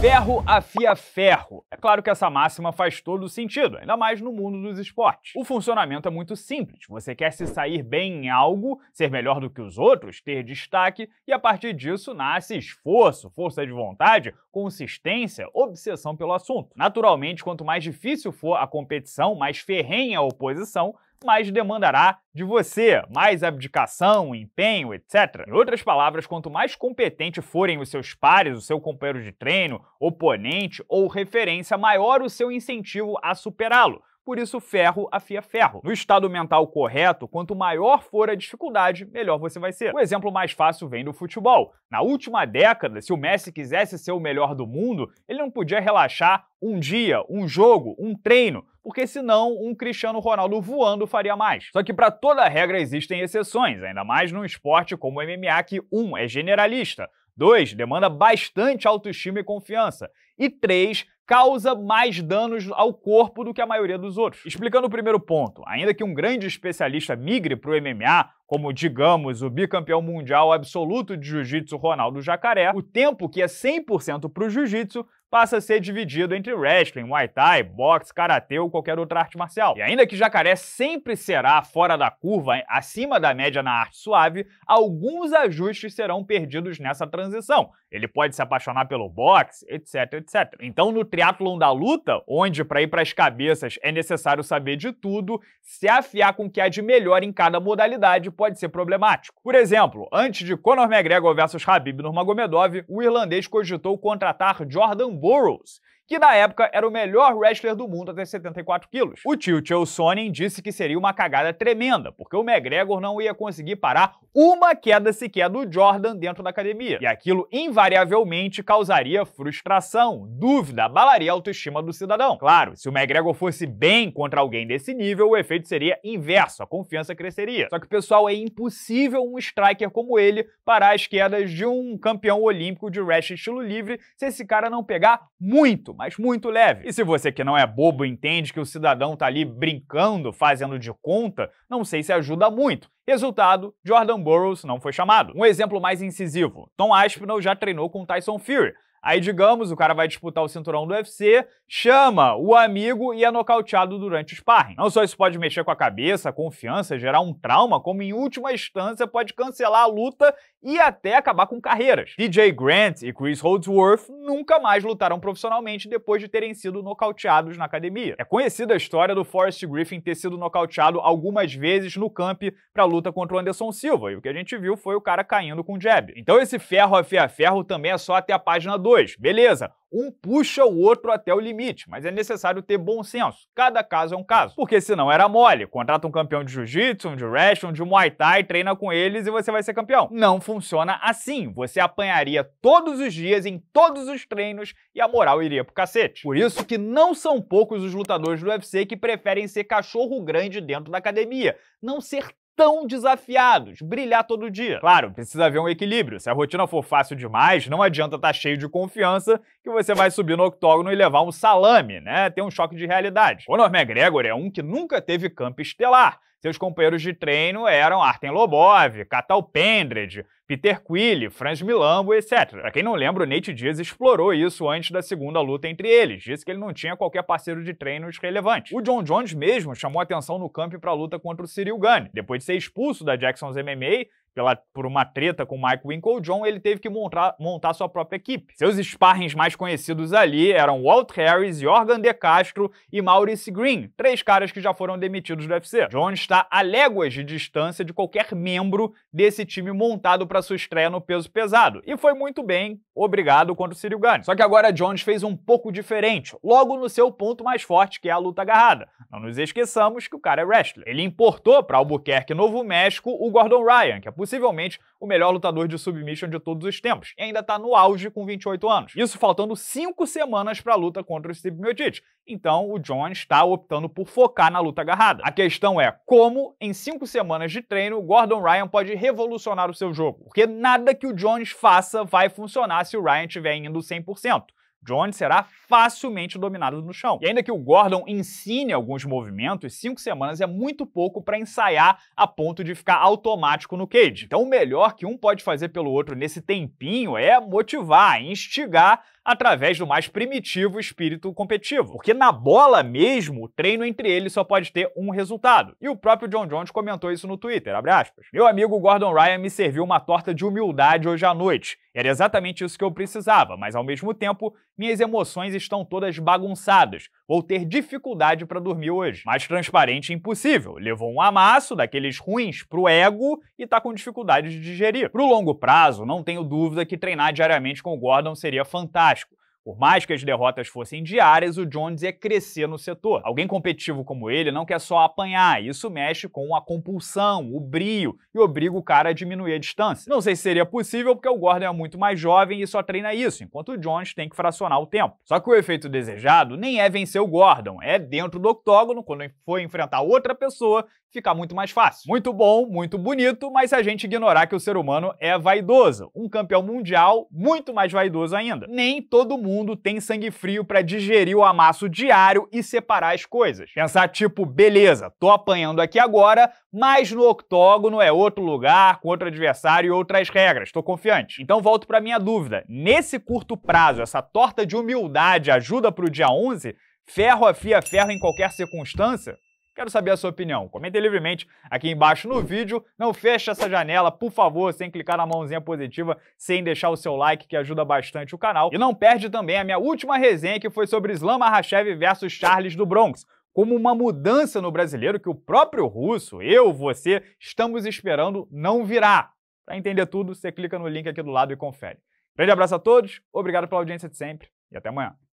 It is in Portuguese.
Ferro afia ferro. É claro que essa máxima faz todo sentido, ainda mais no mundo dos esportes. O funcionamento é muito simples. Você quer se sair bem em algo, ser melhor do que os outros, ter destaque, e a partir disso nasce esforço, força de vontade consistência, obsessão pelo assunto. Naturalmente, quanto mais difícil for a competição, mais ferrenha a oposição, mais demandará de você, mais abdicação, empenho, etc. Em outras palavras, quanto mais competente forem os seus pares, o seu companheiro de treino, oponente ou referência, maior o seu incentivo a superá-lo por isso ferro afia ferro. No estado mental correto, quanto maior for a dificuldade, melhor você vai ser. O exemplo mais fácil vem do futebol. Na última década, se o Messi quisesse ser o melhor do mundo, ele não podia relaxar um dia, um jogo, um treino, porque senão um Cristiano Ronaldo voando faria mais. Só que para toda regra existem exceções, ainda mais num esporte como o MMA que um é generalista, dois demanda bastante autoestima e confiança e três, causa mais danos ao corpo do que a maioria dos outros. Explicando o primeiro ponto, ainda que um grande especialista migre para o MMA, como digamos o bicampeão mundial absoluto de jiu-jitsu Ronaldo Jacaré, o tempo que é 100% para o jiu-jitsu passa a ser dividido entre wrestling, muay thai, boxe, karatê ou qualquer outra arte marcial. E ainda que Jacaré sempre será fora da curva, acima da média na arte suave, alguns ajustes serão perdidos nessa transição. Ele pode se apaixonar pelo boxe, etc, etc. Então, no triatlon da luta, onde para ir para as cabeças é necessário saber de tudo, se afiar com o que há de melhor em cada modalidade pode ser problemático. Por exemplo, antes de Conor McGregor versus Habib Nurmagomedov, o irlandês cogitou contratar Jordan Burroughs, que na época era o melhor wrestler do mundo até 74 quilos. O tio Chael Sonnen disse que seria uma cagada tremenda, porque o McGregor não ia conseguir parar uma queda sequer do Jordan dentro da academia. E aquilo invariavelmente causaria frustração, dúvida, abalaria a autoestima do cidadão. Claro, se o McGregor fosse bem contra alguém desse nível, o efeito seria inverso, a confiança cresceria. Só que, pessoal, é impossível um striker como ele parar as quedas de um campeão olímpico de wrestling estilo livre se esse cara não pegar muito, mas muito leve. E se você que não é bobo entende que o cidadão tá ali brincando, fazendo de conta, não sei se ajuda muito. Resultado, Jordan Burroughs não foi chamado. Um exemplo mais incisivo, Tom Aspinall já treinou com Tyson Fury, Aí, digamos, o cara vai disputar o cinturão do UFC, chama o amigo e é nocauteado durante o sparring. Não só isso pode mexer com a cabeça, a confiança, gerar um trauma, como em última instância pode cancelar a luta e até acabar com carreiras. DJ Grant e Chris Holdsworth nunca mais lutaram profissionalmente depois de terem sido nocauteados na academia. É conhecida a história do Forrest Griffin ter sido nocauteado algumas vezes no camp para a luta contra o Anderson Silva, e o que a gente viu foi o cara caindo com jab. Então esse ferro a ferro também é só até a página 2 dois. Beleza, um puxa o outro até o limite, mas é necessário ter bom senso. Cada caso é um caso. Porque senão era mole. Contrata um campeão de jiu-jitsu, um de wrestling, um de muay thai, treina com eles e você vai ser campeão. Não funciona assim. Você apanharia todos os dias em todos os treinos e a moral iria pro cacete. Por isso que não são poucos os lutadores do UFC que preferem ser cachorro grande dentro da academia, não ser tão desafiados, brilhar todo dia. Claro, precisa haver um equilíbrio. Se a rotina for fácil demais, não adianta estar tá cheio de confiança que você vai subir no octógono e levar um salame, né? Tem um choque de realidade. O Norman Gregor é um que nunca teve campo estelar. Seus companheiros de treino eram Artem Lobov, Catal Pendred, Peter Quill, Franz Milambo, etc. Pra quem não lembra, o Nate Diaz explorou isso antes da segunda luta entre eles, disse que ele não tinha qualquer parceiro de treinos relevante. O John Jones mesmo chamou atenção no campo para a luta contra o Cyril Gane. Depois de ser expulso da Jackson's MMA, pela, por uma treta com Mike John, ele teve que montar, montar sua própria equipe. Seus sparrings mais conhecidos ali eram Walt Harris, Jorgen De Castro e Maurice Green, três caras que já foram demitidos do UFC. Jones está a léguas de distância de qualquer membro desse time montado para sua estreia no peso pesado. E foi muito bem, obrigado contra o Cyril Gane. Só que agora Jones fez um pouco diferente, logo no seu ponto mais forte, que é a luta agarrada. Não nos esqueçamos que o cara é wrestler. Ele importou para Albuquerque, Novo México, o Gordon Ryan, que é possivelmente o melhor lutador de submission de todos os tempos, e ainda está no auge com 28 anos. Isso faltando 5 semanas para a luta contra o Steve Miocic. Então o John está optando por focar na luta agarrada. A questão é como, em 5 semanas de treino, Gordon Ryan pode revolucionar o seu jogo, porque nada que o Jones faça vai funcionar se o Ryan estiver indo 100%. Jones será facilmente dominado no chão. E ainda que o Gordon ensine alguns movimentos, cinco semanas é muito pouco para ensaiar a ponto de ficar automático no cage. Então o melhor que um pode fazer pelo outro nesse tempinho é motivar, instigar através do mais primitivo espírito competitivo. Porque na bola mesmo, o treino entre eles só pode ter um resultado. E o próprio John Jones comentou isso no Twitter, Meu amigo Gordon Ryan me serviu uma torta de humildade hoje à noite. Era exatamente isso que eu precisava, mas ao mesmo tempo, minhas emoções estão todas bagunçadas. Vou ter dificuldade para dormir hoje. Mais transparente impossível. Levou um amasso daqueles ruins pro ego e tá com dificuldade de digerir. Pro longo prazo, não tenho dúvida que treinar diariamente com o Gordon seria fantástico por mais que as derrotas fossem diárias, o Jones ia crescer no setor. Alguém competitivo como ele não quer só apanhar, isso mexe com a compulsão, o brio e obriga o cara a diminuir a distância. Não sei se seria possível porque o Gordon é muito mais jovem e só treina isso, enquanto o Jones tem que fracionar o tempo. Só que o efeito desejado nem é vencer o Gordon, é dentro do octógono, quando for enfrentar outra pessoa, ficar muito mais fácil. Muito bom, muito bonito, mas se a gente ignorar que o ser humano é vaidoso, um campeão mundial muito mais vaidoso ainda. Nem todo mundo mundo tem sangue frio para digerir o amasso diário e separar as coisas. Pensar tipo, beleza, tô apanhando aqui agora, mas no octógono é outro lugar, com outro adversário e outras regras. Tô confiante. Então volto para minha dúvida. Nesse curto prazo, essa torta de humildade ajuda pro dia 11? Ferro afia ferro em qualquer circunstância? Quero saber a sua opinião. Comente livremente aqui embaixo no vídeo. Não feche essa janela, por favor, sem clicar na mãozinha positiva, sem deixar o seu like, que ajuda bastante o canal. E não perde também a minha última resenha, que foi sobre Islam Mahashev versus Charles do Bronx como uma mudança no brasileiro que o próprio russo, eu, você, estamos esperando não virá. Para entender tudo, você clica no link aqui do lado e confere. Grande abraço a todos, obrigado pela audiência de sempre e até amanhã.